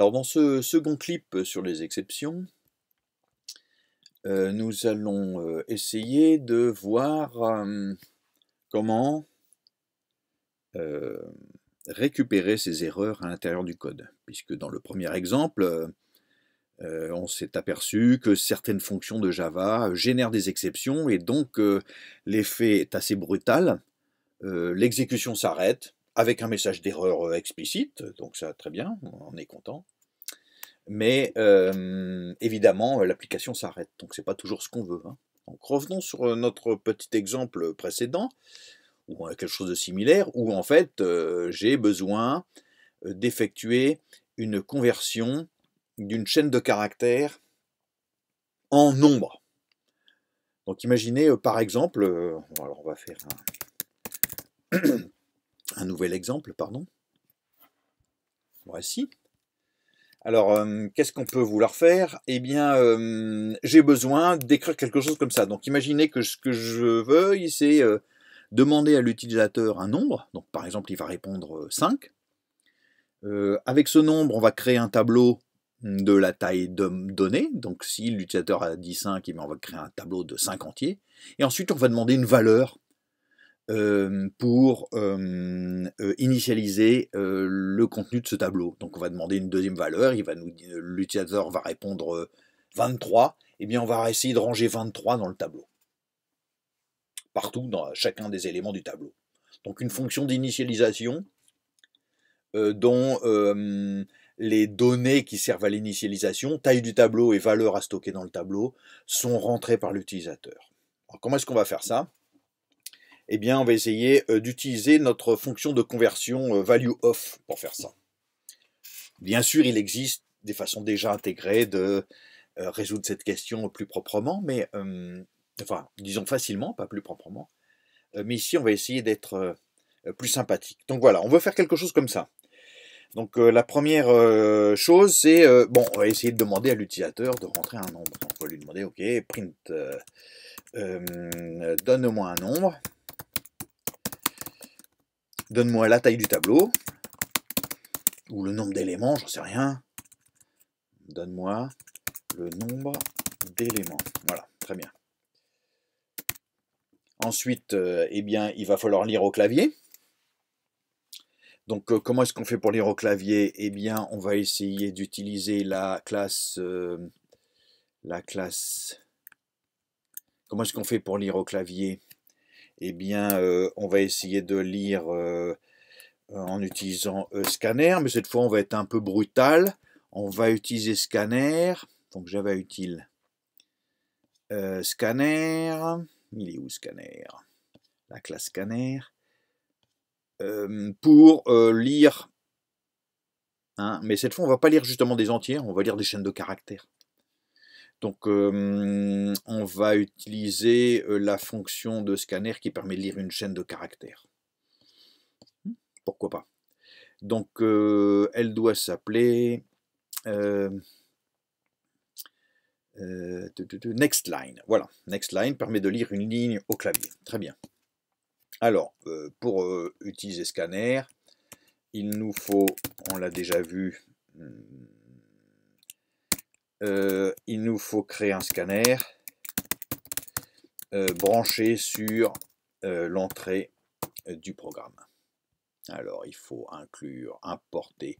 Alors dans ce second clip euh, sur les exceptions, euh, nous allons euh, essayer de voir comment récupérer ces erreurs à l'intérieur du code. Puisque dans le premier exemple, on s'est aperçu que certaines fonctions de Java génèrent des exceptions et donc l'effet est assez brutal. L'exécution s'arrête, avec un message d'erreur euh, explicite, donc ça très bien, on est content. Mais euh, évidemment, euh, l'application s'arrête, donc c'est pas toujours ce qu'on veut. Hein. revenons sur notre petit exemple précédent, ou quelque chose de similaire, où en fait j'ai besoin d'effectuer une conversion d'une chaîne de caractères en nombre. Donc imaginez par exemple, alors on va faire un un nouvel exemple, pardon. Voici. Alors, euh, qu'est-ce qu'on peut vouloir faire Eh bien, euh, j'ai besoin d'écrire quelque chose comme ça. Donc, imaginez que ce que je veux, c'est euh, demander à l'utilisateur un nombre. Donc, par exemple, il va répondre 5. avec ce nombre, on va créer un tableau de la taille donnée. Donc, si l'utilisateur a dit 5, eh on va créer un tableau de 5 entiers. Et ensuite, on va demander une valeur euh, pour euh, euh, initialiser le contenu de ce tableau. Donc on va demander une deuxième valeur, l'utilisateur va répondre 23, et eh bien on va essayer de ranger 23 dans le tableau. Partout dans chacun des éléments du tableau. Donc une fonction d'initialisation dont les données qui servent à l'initialisation, taille du tableau et valeur à stocker dans le tableau, sont rentrées par l'utilisateur. Alors, Comment est-ce qu'on va faire ça eh bien, on va essayer euh, d'utiliser notre fonction de conversion euh, value off pour faire ça. Bien sûr, il existe des façons déjà intégrées de euh, résoudre cette question plus proprement, mais enfin, disons facilement, pas plus proprement. mais ici, on va essayer d'être plus sympathique. Donc voilà, on veut faire quelque chose comme ça. Donc la première chose, c'est, bon, on va essayer de demander à l'utilisateur de rentrer un nombre. on va lui demander, ok, print, donne-moi un nombre. Donne-moi la taille du tableau, ou le nombre d'éléments, j'en sais rien. Donne-moi le nombre d'éléments. Voilà, très bien. Ensuite, euh, eh bien, il va falloir lire au clavier. Donc, euh, comment est-ce qu'on fait pour lire au clavier Eh bien, on va essayer d'utiliser la classe... Euh, la classe... Comment est-ce qu'on fait pour lire au clavier eh bien, euh, on va essayer de lire euh, euh, en utilisant scanner, mais cette fois, on va être un peu brutal. On va utiliser scanner, donc j'avais utile. scanner, il est où scanner La classe scanner. pour lire hein, mais cette fois, on va pas lire justement des entiers, on va lire des chaînes de caractères. Donc on va utiliser la fonction de scanner qui permet de lire une chaîne de caractères. Mmh. Pourquoi pas Donc elle doit s'appeler NextLine. next line. Voilà, next line permet de lire une ligne au clavier. Très bien. Alors, pour utiliser scanner, il nous faut, on l'a déjà vu, mmh, euh, il nous faut créer un scanner euh, branché sur euh, l'entrée du programme. Alors il faut inclure, importer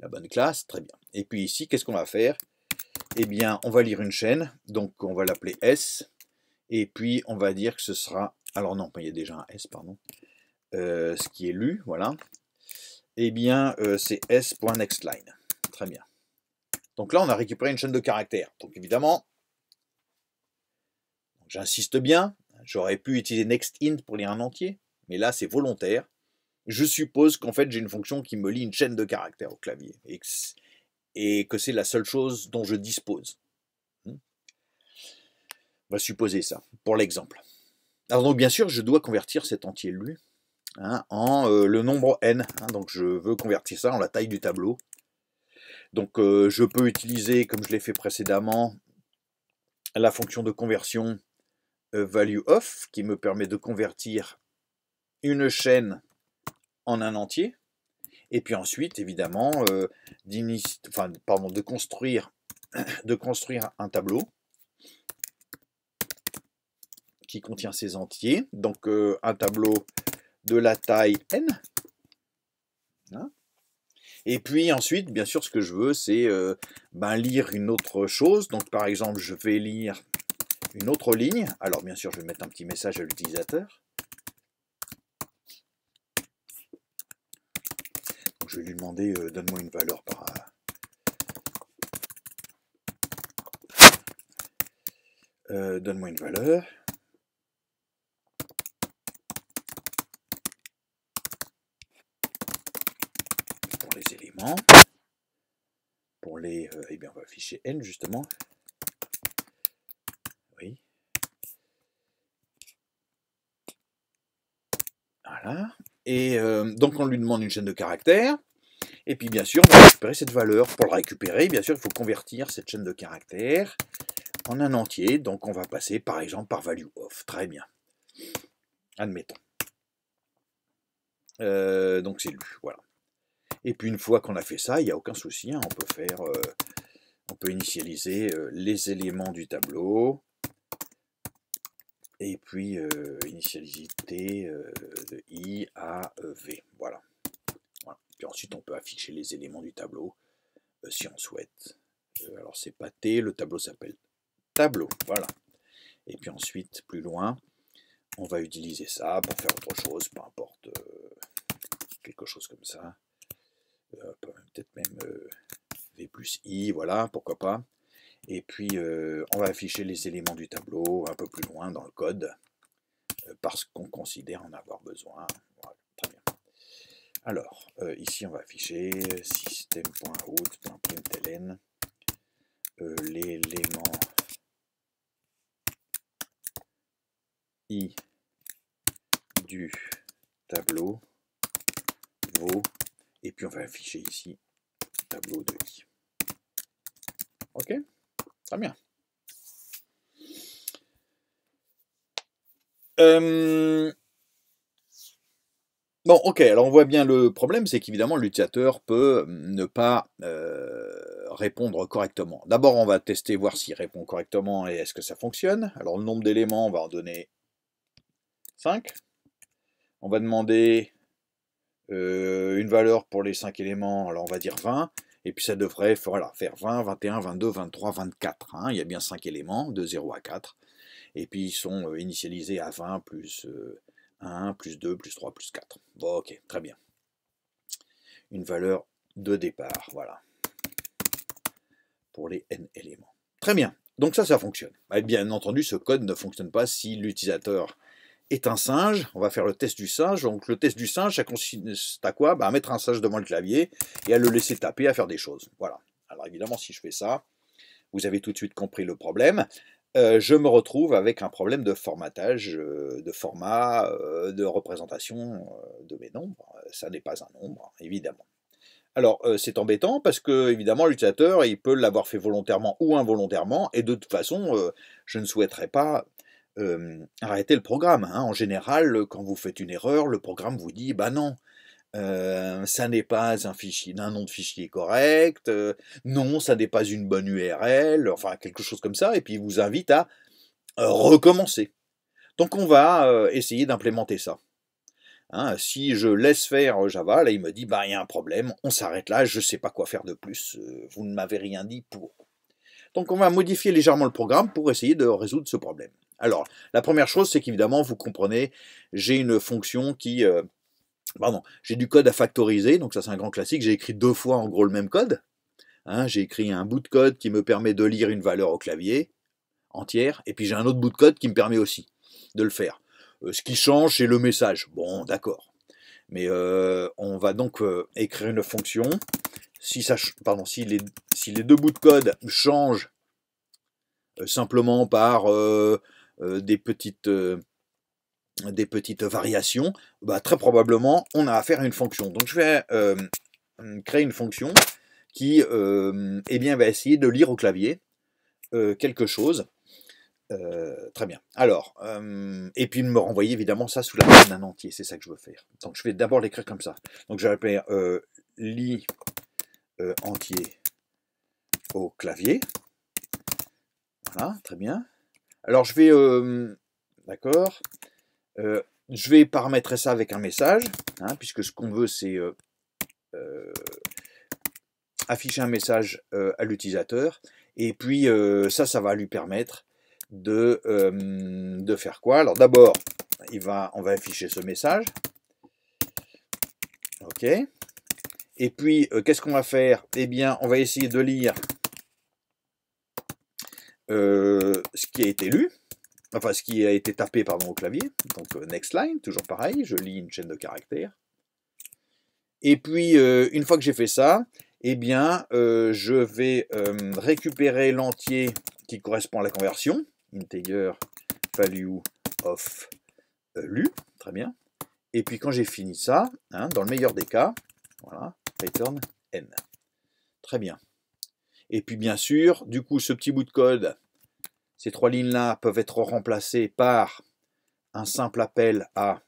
la bonne classe, très bien. Et puis ici, qu'est-ce qu'on va faire Eh bien, on va lire une chaîne, donc on va l'appeler S, et puis on va dire que ce sera... Alors non, il y a déjà un S, pardon. ce qui est lu, voilà. Eh bien, c'est S.nextline. Très bien. Donc là, on a récupéré une chaîne de caractères. Donc évidemment, j'insiste bien, j'aurais pu utiliser next pour lire un entier, mais là, c'est volontaire. Je suppose qu'en fait, j'ai une fonction qui me lie une chaîne de caractères au clavier et que c'est la seule chose dont je dispose. Hmm. On va supposer ça, pour l'exemple. Alors donc bien sûr, je dois convertir cet entier lu hein, en euh, le nombre n. Hein, donc je veux convertir ça en la taille du tableau. Donc euh, je peux utiliser, comme je l'ai fait précédemment, la fonction de conversion valueOf, euh, value qui me permet de convertir une chaîne en un entier. Et puis ensuite, évidemment, euh, de, construire, de construire un tableau qui contient ces entiers. Donc un tableau de la taille n. Hein, et puis ensuite, bien sûr, ce que je veux, c'est euh, ben, lire une autre chose. Donc par exemple, je vais lire une autre ligne. Alors bien sûr, je vais mettre un petit message à l'utilisateur. Je vais lui demander, euh, donne-moi une valeur par... Euh, donne-moi une valeur. éléments. Pour les, euh, eh bien, on va afficher n justement. Oui. Voilà. Et euh, donc on lui demande une chaîne de caractères. Et puis bien sûr, on va récupérer cette valeur. Pour la récupérer, bien sûr, il faut convertir cette chaîne de caractères en un entier. Donc on va passer par exemple par value of. Très bien. Admettons. Euh, donc c'est lui. Voilà. Et puis une fois qu'on a fait ça, il n'y a aucun souci, hein, on peut faire, euh, on peut initialiser euh, les éléments du tableau, et puis initialiser euh, initialiser de I à e V, voilà. voilà. Puis ensuite on peut afficher les éléments du tableau si on souhaite. alors c'est pas T, le tableau s'appelle tableau, voilà. Et puis ensuite, plus loin, on va utiliser ça pour faire autre chose, peu importe, quelque chose comme ça. Euh, peut-être même euh, V plus I, voilà, pourquoi pas. Et puis, euh, on va afficher les éléments du tableau un peu plus loin dans le code, parce qu'on considère en avoir besoin. Voilà, très bien. Alors, ici, on va afficher system.out.println l'élément i du tableau vaut et puis on va afficher ici tableau de vie. Ok Très bien. Euh, bon, ok, alors on voit bien le problème, c'est qu'évidemment l'utilisateur peut ne pas euh, répondre correctement. D'abord, on va tester, voir s'il répond correctement et est-ce que ça fonctionne. Alors le nombre d'éléments, on va en donner 5. On va demander euh, une valeur pour les 5 éléments, alors on va dire 20, et puis ça devrait faire 20, 21, 22, 23, 24. Il y a bien 5 éléments, de 0 à 4, et puis ils sont euh, initialisés à 20 plus 1, euh, plus 2, plus 3, plus 4. Bon, ok, très bien. Une valeur de départ, voilà, pour les n éléments. Très bien, donc ça, ça fonctionne. Eh bien entendu, ce code ne fonctionne pas si l'utilisateur est un singe. On va faire le test du singe. Donc le test du singe, ça consiste à quoi bah, À mettre un singe devant le clavier et à le laisser taper, à faire des choses. Voilà. Alors évidemment, si je fais ça, vous avez tout de suite compris le problème. Euh, je me retrouve avec un problème de formatage, euh, de format, euh, de représentation de mes nombres. Ça n'est pas un nombre, évidemment. Alors, c'est embêtant parce que, évidemment, l'utilisateur, il peut l'avoir fait volontairement ou involontairement, et de toute façon, je ne souhaiterais pas arrêter le programme. Hein. En général, quand vous faites une erreur, le programme vous dit bah non, ça n'est pas un fichier, nom de fichier correct, non, ça n'est pas une bonne URL, enfin quelque chose comme ça, et puis il vous invite à euh, recommencer. Donc on va essayer d'implémenter ça. Hein, si je laisse faire Java, là il me dit bah il y a un problème, on s'arrête là, je ne sais pas quoi faire de plus, vous ne m'avez rien dit pour. Donc on va modifier légèrement le programme pour essayer de résoudre ce problème. Alors, la première chose, c'est qu'évidemment, vous comprenez, j'ai une fonction qui... Euh, pardon, j'ai du code à factoriser, donc ça c'est un grand classique, j'ai écrit deux fois en gros le même code. Hein. j'ai écrit un bout de code qui me permet de lire une valeur au clavier entière, et puis j'ai un autre bout de code qui me permet aussi de le faire. Euh, ce qui change, c'est le message. Bon, d'accord. Mais euh, on va donc écrire une fonction. Si, ça, pardon, si, les, si les deux bouts de code changent simplement par euh, des petites euh, des petites variations, bah, très probablement on a affaire à une fonction. Donc je vais euh, mmh, créer une fonction qui eh bien, va essayer de lire au clavier quelque chose. très bien. Alors, et puis me renvoyer évidemment ça sous la forme d'un entier, c'est ça que je veux faire. Donc je vais d'abord l'écrire comme ça. Donc je vais appeler lit entier au clavier. Voilà, très bien. Alors je vais... Euh, d'accord euh, Je vais paramétrer ça avec un message, hein, puisque ce qu'on veut c'est euh, afficher un message à l'utilisateur. Et puis ça, ça va lui permettre de, de faire quoi Alors d'abord, va, on va afficher ce message. OK. Et puis, qu'est-ce qu'on va faire Eh bien, on va essayer de lire euh, ce qui a été lu, enfin ce qui a été tapé pardon, au clavier, donc euh, next line, toujours pareil, je lis une chaîne de caractères. Et puis, euh, une fois que j'ai fait ça, et eh bien, je vais récupérer l'entier qui correspond à la conversion, integer value of lu, très bien. Et puis quand j'ai fini ça, hein, dans le meilleur des cas, voilà, return n. Très bien. Et puis bien sûr, du coup, ce petit bout de code, ces trois lignes-là peuvent être remplacées par un simple appel à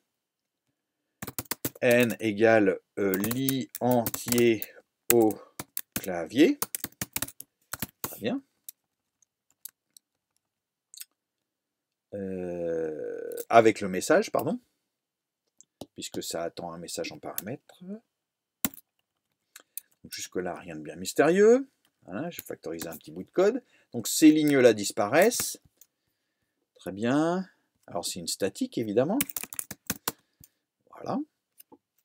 n égale euh, lit entier au clavier. Très bien. Euh, avec le message, pardon, puisque ça attend un message en paramètres. Jusque-là, rien de bien mystérieux je vais factoriser un petit bout de code. Donc ces lignes-là disparaissent. Très bien. Alors c'est une statique, évidemment. Voilà.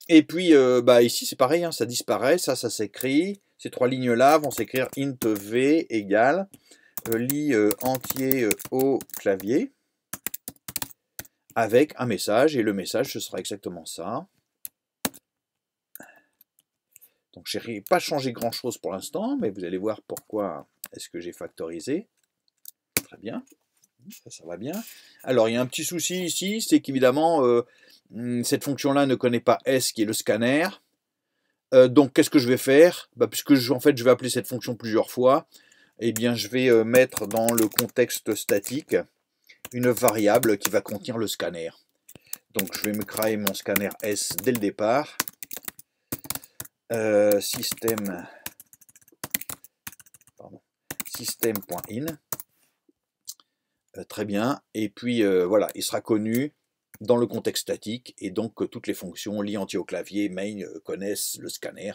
Et puis euh, bah, ici, c'est pareil, hein, ça disparaît, ça, ça s'écrit. Ces trois lignes-là vont s'écrire int v égale euh, lit euh, entier au clavier avec un message, et le message, ce sera exactement ça. Donc je n'ai pas changé grand-chose pour l'instant, mais vous allez voir pourquoi est-ce que j'ai factorisé. Très bien, ça, va bien. Alors il y a un petit souci ici, c'est qu'évidemment, euh, hmm, cette fonction-là ne connaît pas S qui est le scanner. Euh, donc qu'est-ce que je vais faire bah, Puisque je, en fait je vais appeler cette fonction plusieurs fois, eh bien je vais euh, mettre dans le contexte statique une variable qui va contenir le scanner. Donc je vais me créer mon scanner S dès le départ système.in euh, système system.in. Euh, très bien. Et puis euh, voilà, il sera connu dans le contexte statique et donc que toutes les fonctions liées au clavier, main connaissent le scanner.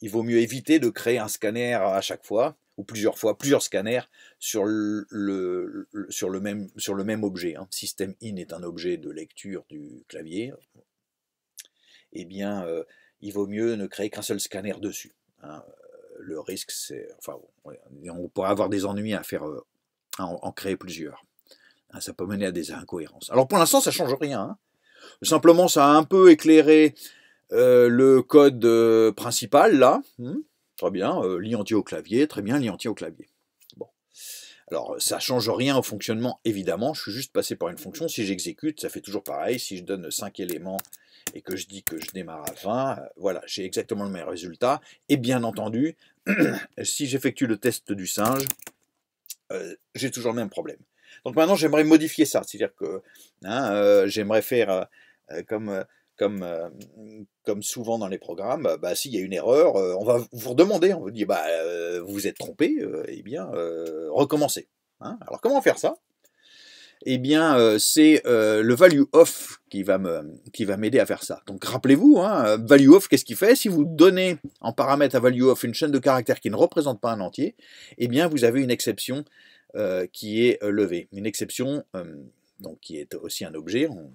Il vaut mieux éviter de créer un scanner à chaque fois ou plusieurs fois, plusieurs scanners sur le, sur le, même, sur le même objet. Hein. est un objet de lecture du clavier. et eh bien, il vaut mieux ne créer qu'un seul scanner dessus. Hein. Le risque, c'est. Enfin, on pourrait avoir des ennuis à faire euh, en, créer plusieurs. Hein. ça peut mener à des incohérences. Alors pour l'instant, ça ne change rien. Hein. Simplement, ça a un peu éclairé euh, le code euh, principal, là. très bien, Lié entier au clavier, très bien, Lié entier au clavier. Bon. Alors, ça ne change rien au fonctionnement, évidemment. Je suis juste passé par une fonction. Si j'exécute, ça fait toujours pareil. Si je donne 5 éléments et que je dis que je démarre à 20, euh, voilà, j'ai exactement le même résultat. Et bien entendu, si j'effectue le test du singe, euh, j'ai toujours le même problème. Donc maintenant, j'aimerais modifier ça, c'est-à-dire que hein, euh, j'aimerais faire comme, souvent dans les programmes, bah, bah, s'il y a une erreur, on va vous redemander, on vous dit, bah, vous vous êtes trompé, et eh bien, recommencez. Hein. Alors comment faire ça eh bien, euh, c'est euh, le value off qui va me, qui va m'aider à faire ça. Donc, rappelez-vous, hein, euh, value off, qu'est-ce qu'il fait Si vous donnez en paramètre à value off une chaîne de caractères qui ne représente pas un entier, eh bien, vous avez une exception qui est levée. Une exception, donc, qui est aussi un objet. On,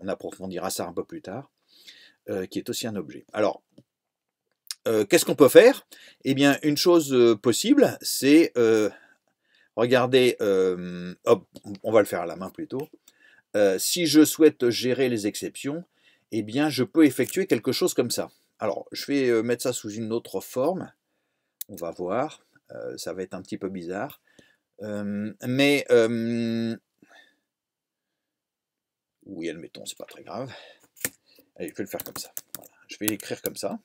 on, approfondira ça un peu plus tard. qui est aussi un objet. Alors, qu'est-ce qu'on peut faire Eh bien, une chose possible, c'est Regardez, euh, hop, on va le faire à la main plutôt. Euh, si je souhaite gérer les exceptions, eh bien, je peux effectuer quelque chose comme ça. Alors, je vais euh, mettre ça sous une autre forme. On va voir. ça va être un petit peu bizarre. mais, oui, admettons, c'est pas très grave. Allez, je vais le faire comme ça. Je vais l'écrire comme ça.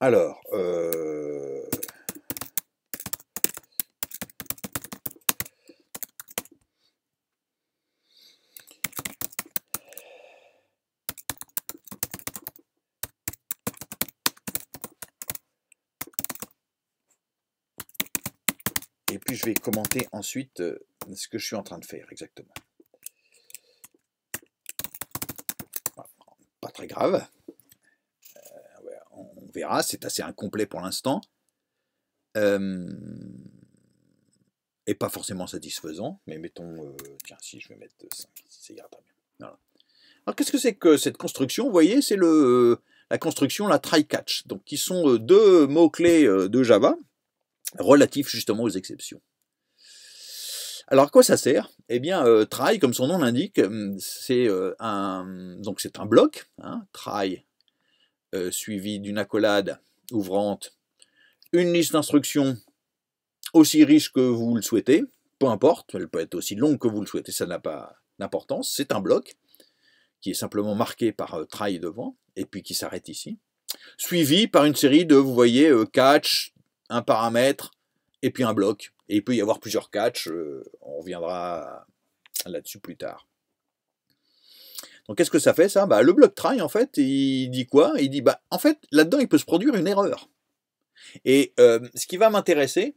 Alors, euh, et puis je vais commenter ensuite euh, ce que je suis en train de faire exactement. Pas très grave c'est assez incomplet pour l'instant. Euh, et pas forcément satisfaisant, mais mettons, euh, tiens, si je vais mettre 5 euh, ça ira bien. Alors qu'est-ce que c'est que cette construction Vous voyez, c'est le la construction, la try-catch, donc qui sont deux mots-clés de Java relatifs justement aux exceptions. Alors à quoi ça sert Eh bien, try, comme son nom l'indique, c'est un donc c'est un bloc, hein, try euh, suivi d'une accolade ouvrante, une liste d'instructions aussi riche que vous le souhaitez, peu importe, elle peut être aussi longue que vous le souhaitez, ça n'a pas d'importance, c'est un bloc qui est simplement marqué par euh, try devant, et puis qui s'arrête ici, suivi par une série de, vous voyez, euh, catch, un paramètre, et puis un bloc. Et il peut y avoir plusieurs catchs, on reviendra là-dessus plus tard. Donc qu'est-ce que ça fait ça bah, Le bloc try, en fait, il dit quoi Il dit, bah, en fait, là-dedans, il peut se produire une erreur. Et euh, ce qui va m'intéresser,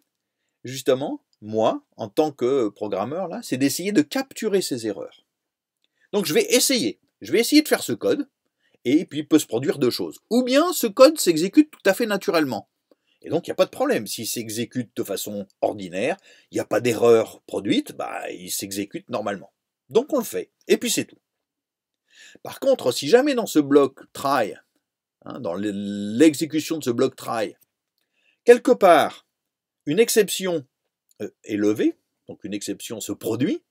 justement, moi, en tant que programmeur, là, c'est d'essayer de capturer ces erreurs. Donc je vais essayer. Je vais essayer de faire ce code, et puis il peut se produire deux choses. Ou bien ce code s'exécute tout à fait naturellement. Et donc, il n'y a pas de problème. S'il s'exécute de façon ordinaire, il n'y a pas d'erreur produite, bah, il s'exécute normalement. Donc, on le fait. Et puis, c'est tout. Par contre, si jamais dans ce bloc try, hein, dans l'exécution de ce bloc try, quelque part, une exception euh, est levée, donc une exception se produit,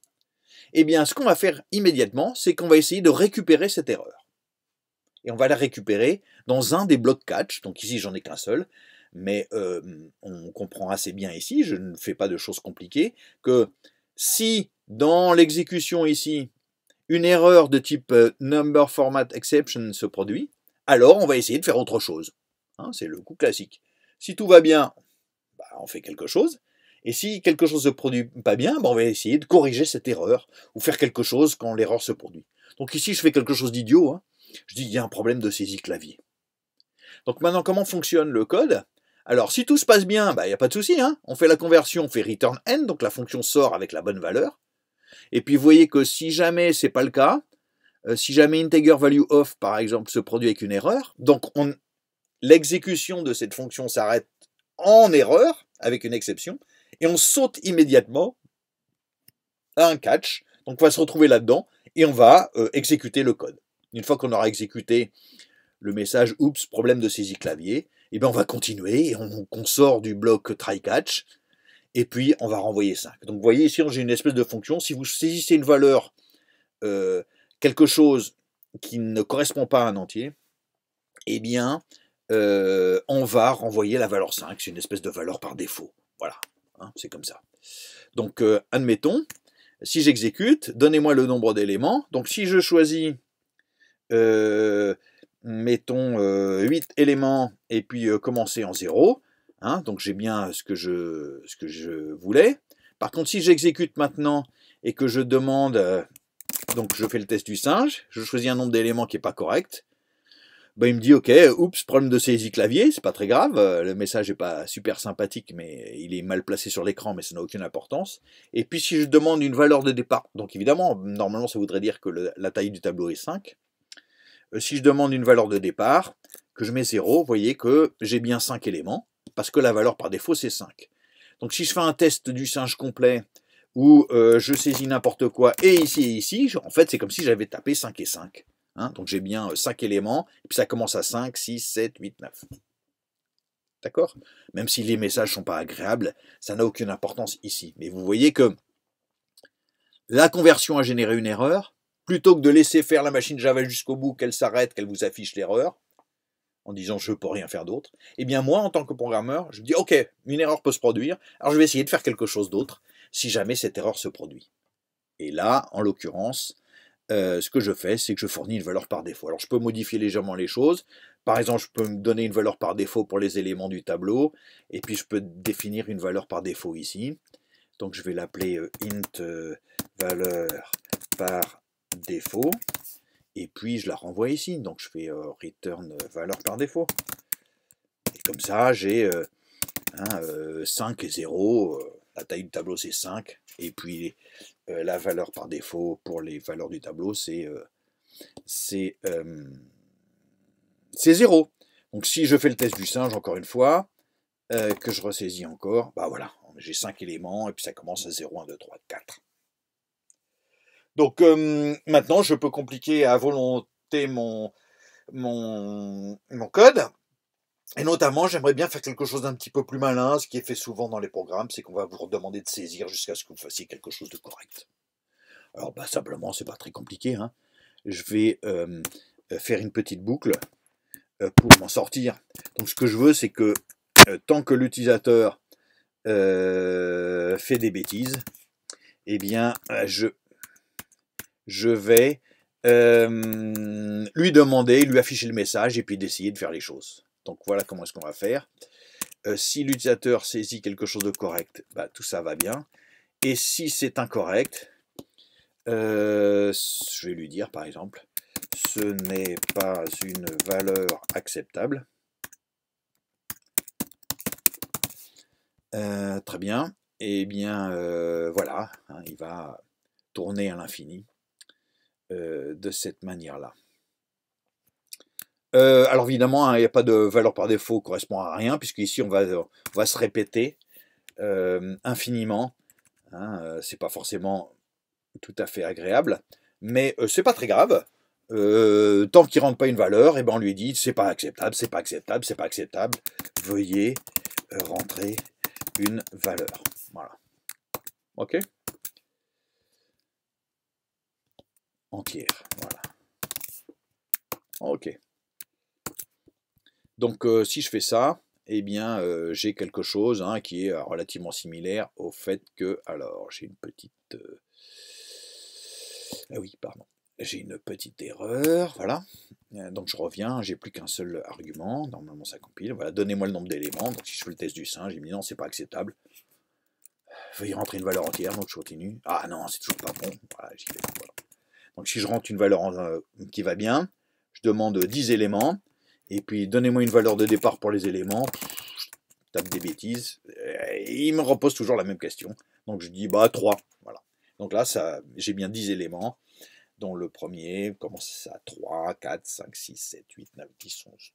eh bien ce qu'on va faire immédiatement, c'est qu'on va essayer de récupérer cette erreur. Et on va la récupérer dans un des blocs catch, donc ici j'en ai qu'un seul, mais euh, on comprend assez bien ici, je ne fais pas de choses compliquées, que si dans l'exécution ici, une erreur de type euh, number format exception se produit, alors on va essayer de faire autre chose. Hein, c'est le coup classique. Si tout va bien, bah, on fait quelque chose. Et si quelque chose ne se produit pas bien, bah, on va essayer de corriger cette erreur ou faire quelque chose quand l'erreur se produit. Donc ici, je fais quelque chose d'idiot. Hein. Je dis, il y a un problème de saisie clavier. Donc maintenant, comment fonctionne le code Alors, si tout se passe bien, bah, il n'y a pas de souci. Hein. on fait la conversion, on fait return n, donc la fonction sort avec la bonne valeur. Et puis vous voyez que si jamais c'est pas le cas, euh, si jamais integer value of par exemple se produit avec une erreur, donc l'exécution de cette fonction s'arrête en erreur avec une exception et on saute immédiatement à un catch. Donc on va se retrouver là-dedans et on va euh, exécuter le code. Une fois qu'on aura exécuté le message oups problème de saisie clavier, et eh ben, on va continuer et on, on sort du bloc try catch et puis on va renvoyer 5. Donc vous voyez ici, j'ai une espèce de fonction. Si vous saisissez une valeur, euh, quelque chose qui ne correspond pas à un entier, eh bien, euh, on va renvoyer la valeur 5. C'est une espèce de valeur par défaut. Voilà, hein, c'est comme ça. Donc, euh, admettons, si j'exécute, donnez-moi le nombre d'éléments. Donc, si je choisis, mettons, 8 éléments et puis commencer en 0, Hein, donc j'ai bien euh, ce que, je, voulais. Par contre, si j'exécute maintenant et que je demande, euh, donc je fais le test du singe, je choisis un nombre d'éléments qui n'est pas correct, bah, il me dit ok, oups, problème de saisie clavier, c'est pas très grave, euh, le message n'est pas super sympathique, mais il est mal placé sur l'écran, mais ça n'a aucune importance. Et puis si je demande une valeur de départ, donc évidemment, normalement ça voudrait dire que la taille du tableau est 5. Si je demande une valeur de départ, que je mets 0, vous voyez que j'ai bien 5 éléments parce que la valeur par défaut, c'est 5. Donc si je fais un test du singe complet, où euh, je saisis n'importe quoi, et ici et ici, en fait, c'est comme si j'avais tapé 5 et 5. Hein. donc j'ai bien 5 euh, éléments, et puis ça commence à 5, 6, 7, 8, 9. D'accord Même si les messages ne sont pas agréables, ça n'a aucune importance ici. Mais vous voyez que la conversion a généré une erreur. Plutôt que de laisser faire la machine Java jusqu'au bout, qu'elle s'arrête, qu'elle vous affiche l'erreur, en disant je ne peux rien faire d'autre, et eh bien moi en tant que programmeur, je dis ok, une erreur peut se produire, alors je vais essayer de faire quelque chose d'autre si jamais cette erreur se produit. Et là, en l'occurrence, euh, ce que je fais, c'est que je fournis une valeur par défaut. Alors je peux modifier légèrement les choses. Par exemple, je peux me donner une valeur par défaut pour les éléments du tableau, et puis je peux définir une valeur par défaut ici. Donc je vais l'appeler euh, int euh, valeur par défaut et puis je la renvoie ici. Donc je fais euh, return euh, valeur par défaut. Et comme ça, j'ai 5 euh, hein, et 0. la taille du tableau, c'est 5. Et puis la valeur par défaut pour les valeurs du tableau, c'est c'est 0. Donc si je fais le test du singe, encore une fois, que je ressaisis encore, bah voilà, j'ai 5 éléments, et puis ça commence à 0, 1, 2, 3, 4. Donc maintenant, je peux compliquer à volonté mon, mon, code. Et notamment, j'aimerais bien faire quelque chose d'un petit peu plus malin. Ce qui est fait souvent dans les programmes, c'est qu'on va vous redemander de saisir jusqu'à ce que vous fassiez quelque chose de correct. Alors, bah, simplement, simplement, n'est pas très compliqué. Hein. Je vais faire une petite boucle euh, pour m'en sortir. Donc, ce que je veux, c'est que euh, tant que l'utilisateur euh, fait des bêtises, eh bien, je je vais lui demander, lui afficher le message et puis d'essayer de faire les choses. Donc voilà comment est-ce qu'on va faire. Euh, si l'utilisateur saisit quelque chose de correct, bah, tout ça va bien. Et si c'est incorrect, euh, je vais lui dire par exemple, ce n'est pas une valeur acceptable. Euh, très bien. Et eh bien, voilà, hein, il va tourner à l'infini. Euh, de cette manière-là. Euh, alors évidemment, hein, il n'y a pas de valeur par défaut correspond à rien, puisqu'ici on va, on va se répéter euh, infiniment. Ce hein, c'est pas forcément tout à fait agréable, mais c'est pas très grave. tant qu'il ne rentre pas une valeur, et eh ben on lui dit c'est pas acceptable, c'est pas acceptable, c'est pas acceptable, veuillez rentrer une valeur. Voilà. OK entière. Voilà. Ok. Donc euh, si je fais ça, eh bien euh, j'ai quelque chose hein, qui est euh, relativement similaire au fait que... Alors j'ai une petite... Ah oui, pardon. J'ai une petite erreur, voilà. Donc je reviens, j'ai plus qu'un seul argument. Normalement ça compile. Voilà, donnez-moi le nombre d'éléments. Donc si je fais le test du singe, j'ai mis non, c'est pas acceptable. Veuillez rentrer une valeur entière, donc je continue. Ah non, c'est toujours pas bon. Voilà, j'y vais. Voilà. Donc si je rentre une valeur en, euh, qui va bien, je demande 10 éléments, et puis donnez-moi une valeur de départ pour les éléments, je tape des bêtises, et il me repose toujours la même question. Donc je dis bah 3, voilà. Donc là, j'ai bien 10 éléments, dont le premier commence à 3, 4, 5, 6, 7, 8, 9, 10, 11,